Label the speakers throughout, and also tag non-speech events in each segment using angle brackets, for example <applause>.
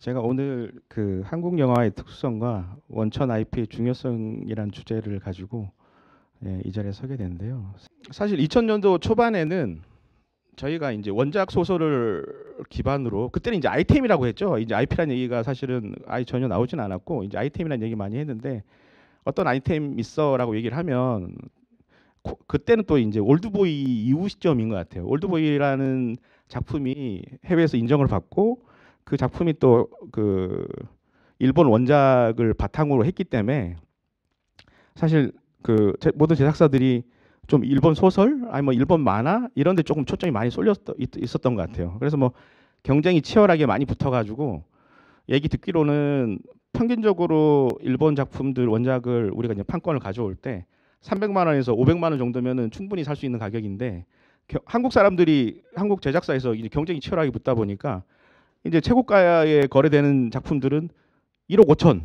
Speaker 1: 제가 오늘 그 한국 영화의 특수성과 원천 IP의 중요성이란 주제를 가지고 예, 이 자리에 서게 됐는데요 사실 2000년도 초반에는 저희가 이제 원작 소설을 기반으로 그때는 이제 아이템이라고 했죠. 이제 IP라는 얘기가 사실은 아예 전혀 나오진 않았고 이제 아이템이라는 얘기 많이 했는데 어떤 아이템 있어라고 얘기를 하면 그때는 또 이제 올드보이 이후 시점인 것 같아요. 올드보이라는 작품이 해외에서 인정을 받고 그 작품이 또 그 일본 원작을 바탕으로 했기 때문에 사실 그 제, 모든 제작사들이 좀 일본 소설 아니 뭐 일본 만화 이런 데 조금 초점이 많이 쏠렸 있었던 것 같아요. 그래서 뭐 경쟁이 치열하게 많이 붙어 가지고 얘기 듣기로는 평균적으로 일본 작품들 원작을 우리가 이제 판권을 가져올 때 300만 원에서 500만 원 정도면은 충분히 살 수 있는 가격인데 겨, 한국 사람들이 한국 제작사에서 이제 경쟁이 치열하게 붙다 보니까 이제 최고가에 거래되는 작품들은 1억 5천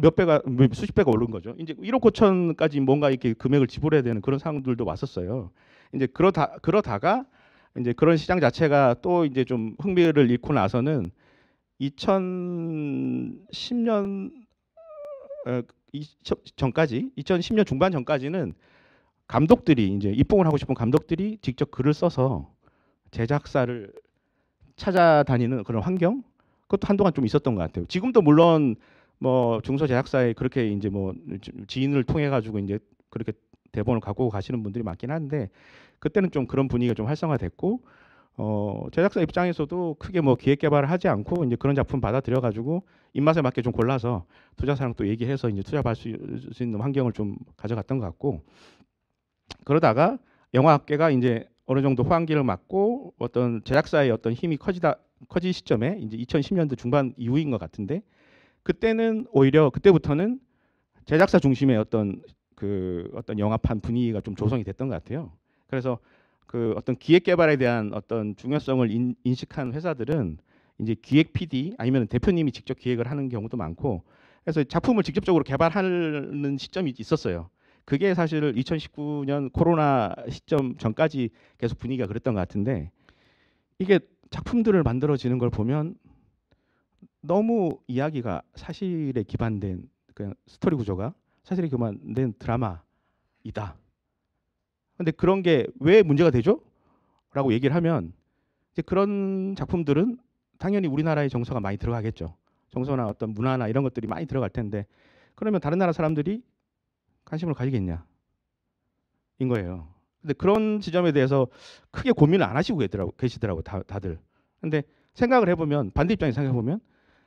Speaker 1: 몇 배가 뭐 수십 배가 오른 거죠. 이제 1억 5천까지 뭔가 이렇게 금액을 지불해야 되는 그런 상황들도 왔었어요. 이제 그러다 그러다가 이제 그런 시장 자체가 또 이제 좀 흥미를 잃고 나서는 2010년 어, 이, 전까지 2010년 중반 전까지는 감독들이 이제 입봉을 하고 싶은 감독들이 직접 글을 써서 제작사를 찾아다니는 그런 환경 그것도 한동안 좀 있었던 것 같아요. 지금도 물론 뭐 중소 제작사에 그렇게 이제 뭐 지인을 통해 가지고 이제 그렇게 대본을 갖고 가시는 분들이 많긴 한데 그때는 좀 그런 분위기가 좀 활성화됐고 어 제작사 입장에서도 크게 뭐 기획 개발을 하지 않고 이제 그런 작품 받아들여 가지고 입맛에 맞게 좀 골라서 투자사랑 또 얘기해서 이제 투자 할수 있는 환경을 좀 가져갔던 것 같고 그러다가 영화계가 학 이제 어느 정도 환기를 맞고 어떤 제작사의 어떤 힘이 커지다 커지 시점에 이제 2 0 1 0년도 중반 이후인 것 같은데 그때는 오히려 그때부터는 제작사 중심의 어떤 그 어떤 영화판 분위기가 좀 조성이 됐던 것 같아요. 그래서 그 어떤 기획 개발에 대한 어떤 중요성을 인, 식한 회사들은 이제 기획 PD 아니면 대표님이 직접 기획을 하는 경우도 많고 그래서 작품을 직접적으로 개발하는 시점이 있었어요. 그게 사실 2019년 코로나 시점 전까지 계속 분위기가 그랬던 것 같은데 이게 작품들을 만들어지는 걸 보면 너무 이야기가 사실에 기반된 그냥 스토리 구조가 사실에 기반된 드라마이다. 근데 그런 게 왜 문제가 되죠? 라고 얘기를 하면 이제 그런 작품들은 당연히 우리나라의 정서가 많이 들어가겠죠. 정서나 어떤 문화나 이런 것들이 많이 들어갈 텐데 그러면 다른 나라 사람들이 관심을 가지겠냐 인 거예요. 근데 그런 지점에 대해서 크게 고민을 안 하시고 계시더라고, 계시더라고 다, 다들. 근데 생각을 해보면 반대 입장에서 생각해보면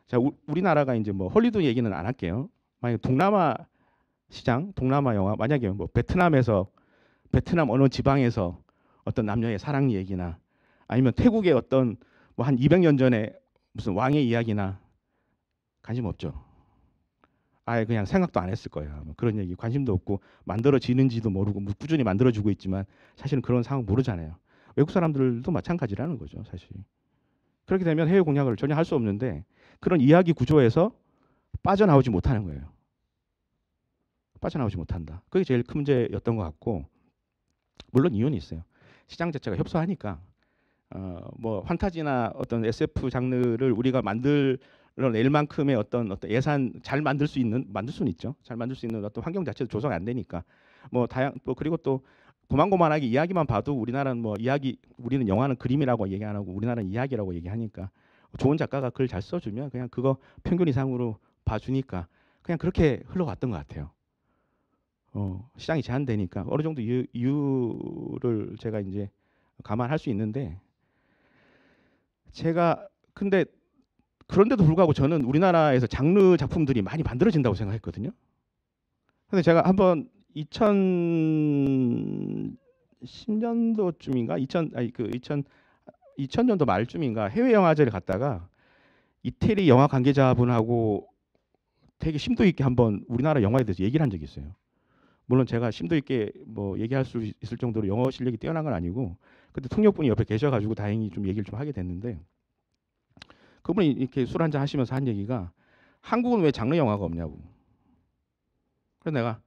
Speaker 1: 자 우, 리나라가 이제 뭐 헐리우드 얘기는 안 할게요. 만약 에 동남아 시장, 동남아 영화 만약에 뭐 베트남에서 베트남 어느 지방에서 어떤 남녀의 사랑 얘기나 아니면 태국의 어떤 뭐 한 200년 전에 무슨 왕의 이야기나 관심 없죠. 아예 그냥 생각도 안 했을 거예요. 뭐 그런 얘기 관심도 없고 만들어지는지도 모르고 뭐 꾸준히 만들어주고 있지만 사실은 그런 상황 모르잖아요. 외국 사람들도 마찬가지라는 거죠, 사실. 그렇게 되면 해외 공략을 전혀 할 수 없는데 그런 이야기 구조에서 빠져나오지 못하는 거예요. 빠져나오지 못한다. 그게 제일 큰 문제였던 것 같고 물론 이유는 있어요. 시장 자체가 협소하니까 어, 뭐 환타지나 어떤 SF 장르를 우리가 만들 낼만큼의 어떤 어떤 예산 잘 만들 수 있는 만들 수는 있죠. 잘 만들 수 있는 어떤 환경 자체도 조성 안 되니까 뭐 다양 또 뭐 그리고 또 고만고만하게 이야기만 봐도 우리나라는 뭐 이야기 우리는 영화는 그림이라고 얘기 안 하고 우리나라는 이야기라고 얘기하니까 좋은 작가가 글 잘 써주면 그냥 그거 평균 이상으로 봐주니까 그냥 그렇게 흘러갔던 것 같아요. 어, 시장이 제한되니까 어느 정도 이유, 이유를 제가 이제 감안할 수 있는데 제가 근데 그런데도 불구하고 저는 우리나라에서 장르 작품들이 많이 만들어진다고 생각했거든요. 근데 제가 한번 2010년도쯤인가 2000 아니 그 2000, 2000년도 말쯤인가 해외 영화제를 갔다가 이태리 영화 관계자분하고 되게 심도 있게 한번 우리나라 영화에 대해서 얘기를 한 적이 있어요. 물론 제가 심도 있게 뭐 얘기할 수 있을 정도로 영어 실력이 뛰어난 건 아니고 그때 통역분이 옆에 계셔가지고 다행히 좀 얘기를 좀 하게 됐는데 그분이 이렇게 술 한 잔 하시면서 한 얘기가 한국은 왜 장르 영화가 없냐고. 그래서 내가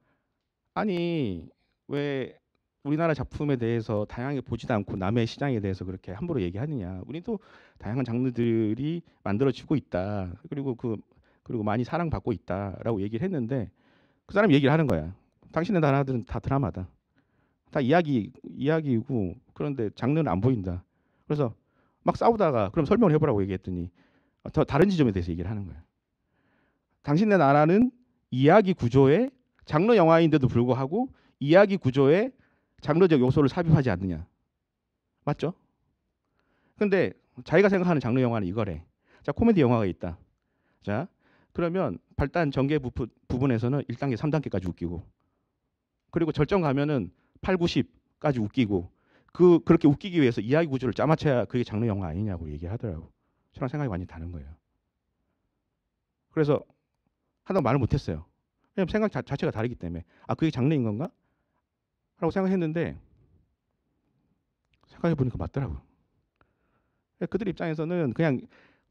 Speaker 1: 아니 왜 우리나라 작품에 대해서 다양하게 보지도 않고 남의 시장에 대해서 그렇게 함부로 얘기하느냐. 우리도 다양한 장르들이 만들어지고 있다. 그리고 그 그리고 많이 사랑받고 있다라고 얘기를 했는데 그 사람 얘기를 하는 거야. 당신의 나라들은 다 드라마다. 다 이야기 이야기이고 그런데 장르는 안 보인다. 그래서 막 싸우다가 그럼 설명을 해보라고 얘기했더니 더 다른 지점에 대해서 얘기를 하는 거예요. 당신네 나라는 이야기 구조에 장르 영화인데도 불구하고 이야기 구조에 장르적 요소를 삽입하지 않느냐. 맞죠? 근데 자기가 생각하는 장르 영화는 이거래. 자, 코미디 영화가 있다. 자, 그러면 발단 전개 부프, 부분에서는 1단계, 3단계까지 웃기고 그리고 절정 가면은 8, 90까지 웃기고 그 그렇게 웃기기 위해서 이야기 구조를 짜맞춰야 그게 장르 영화 아니냐고 얘기하더라고. 저랑 생각이 완전히 다른 거예요. 그래서 하다 말을 못했어요. 왜냐면 생각 자, 체가 다르기 때문에 아 그게 장래인 건가? 라고 생각했는데 생각해 보니까 맞더라고요. 그들 입장에서는 그냥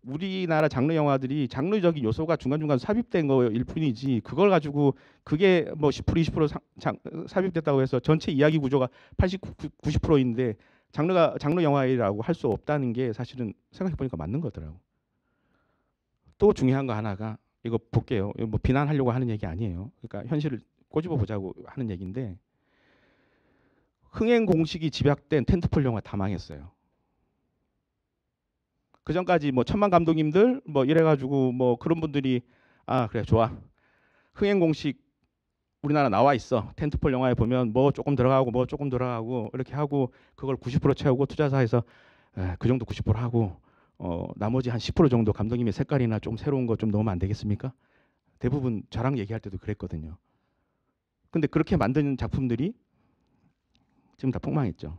Speaker 1: 우리나라 장르 영화들이 장르적인 요소가 중간중간 삽입된 거일 뿐이지 그걸 가지고 그게 뭐 10% 20% 사, 삽입됐다고 해서 전체 이야기 구조가 80 90%인데 장르가 장르 영화라고 할 수 없다는 게 사실은 생각해 보니까 맞는 거더라고. 또 중요한 거 하나가 이거 볼게요. 뭐 비난하려고 하는 얘기 아니에요. 그러니까 현실을 꼬집어 보자고 하는 얘기인데 흥행 공식이 집약된 텐트폴 영화 다 망했어요. 그 전까지 뭐 천만 감독님들 뭐 이래가지고 뭐 그런 분들이 아 그래 좋아 흥행 공식 우리나라 나와 있어. 텐트폴 영화에 보면 뭐 조금 들어가고 뭐 조금 들어가고 이렇게 하고 그걸 90% 채우고 투자사에서 에, 그 정도 90% 하고 어, 나머지 한 10% 정도 감독님의 색깔이나 좀 새로운 거 좀 넣으면 안 되겠습니까? 대부분 저랑 얘기할 때도 그랬거든요. 근데 그렇게 만드는 작품들이 지금 다 폭망했죠.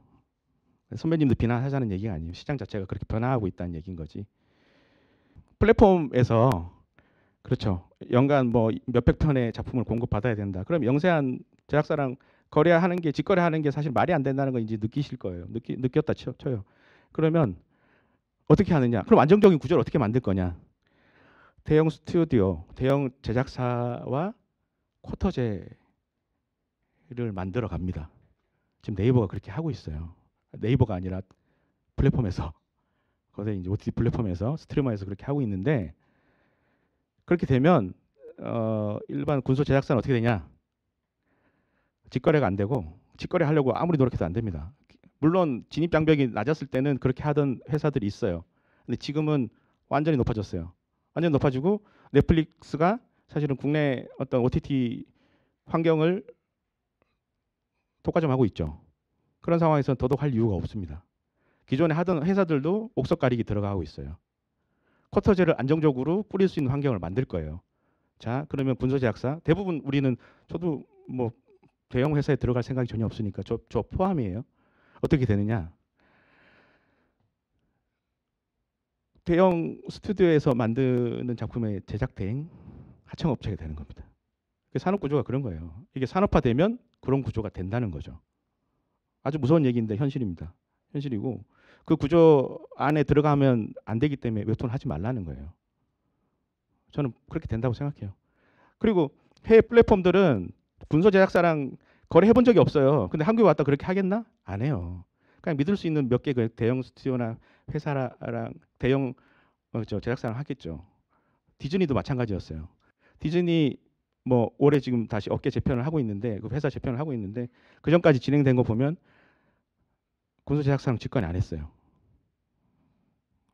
Speaker 1: 선배님도 비난하자는 얘기가 아니에요. 시장 자체가 그렇게 변화하고 있다는 얘기인 거지. 플랫폼에서 그렇죠. 연간 뭐 몇백 편의 작품을 공급받아야 된다. 그럼 영세한 제작사랑 거래하는 게 직거래하는 게 사실 말이 안 된다는 건 이제 느끼실 거예요. 느끼, 느꼈다 쳐, 쳐요. 그러면 어떻게 하느냐? 그럼 안정적인 구조를 어떻게 만들 거냐? 대형 스튜디오, 대형 제작사와 쿼터제를 만들어 갑니다. 지금 네이버가 그렇게 하고 있어요. 네이버가 아니라 플랫폼에서 <laughs> 거기서 이제 OTT 플랫폼에서 스트리머에서 그렇게 하고 있는데 그렇게 되면 어, 일반 군소 제작사는 어떻게 되냐? 직거래가 안 되고 직거래 하려고 아무리 노력해도 안 됩니다. 물론 진입 장벽이 낮았을 때는 그렇게 하던 회사들이 있어요. 근데 지금은 완전히 높아졌어요. 완전히 높아지고 넷플릭스가 사실은 국내 어떤 OTT 환경을 독과점하고 있죠. 그런 상황에서는 더더욱 할 이유가 없습니다. 기존에 하던 회사들도 옥석 가리기 들어가고 있어요. 쿼터제를 안정적으로 뿌릴 수 있는 환경을 만들 거예요. 자, 그러면 분소제 약사 대부분 우리는 저도 뭐 대형 회사에 들어갈 생각이 전혀 없으니까 저, 저 포함이에요. 어떻게 되느냐? 대형 스튜디오에서 만드는 작품의 제작 대행 하청업체가 되는 겁니다. 그 산업 구조가 그런 거예요. 이게 산업화되면 그런 구조가 된다는 거죠. 아주 무서운 얘기인데 현실입니다. 현실이고 그 구조 안에 들어가면 안 되기 때문에 웹툰 하지 말라는 거예요. 저는 그렇게 된다고 생각해요. 그리고 해외 플랫폼들은 군소 제작사랑 거래해 본 적이 없어요. 근데 한국에 왔다 그렇게 하겠나? 안 해요. 그냥 믿을 수 있는 몇 개 그 대형 스튜디오나 회사랑 대형 어, 저 제작사랑 하겠죠. 디즈니도 마찬가지였어요. 디즈니 뭐 올해 지금 다시 업계 재편을 하고 있는데 그 회사 재편을 하고 있는데 그 전까지 진행된 거 보면 군소 제작사랑 직관이 안 했어요.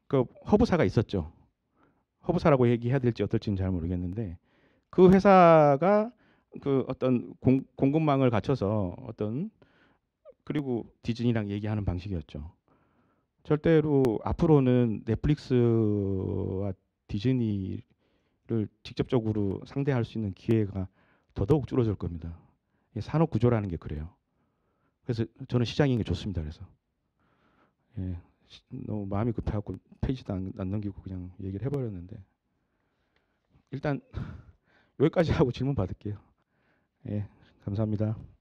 Speaker 1: 그 허브사가 있었죠. 허브사라고 얘기해야 될지 어떨지는 잘 모르겠는데 그 회사가 그 어떤 공, 공급망을 갖춰서 어떤 그리고 디즈니랑 얘기하는 방식이었죠. 절대로 앞으로는 넷플릭스와 디즈니를 직접적으로 상대할 수 있는 기회가 더더욱 줄어들 겁니다. 산업 구조라는 게 그래요. 그래서 저는 시장인 게 좋습니다. 그래서 예, 너무 마음이 급해갖고 페이지도 안, 안 넘기고 그냥 얘기를 해버렸는데 일단 <laughs> 여기까지 하고 질문 받을게요. 예, 감사합니다.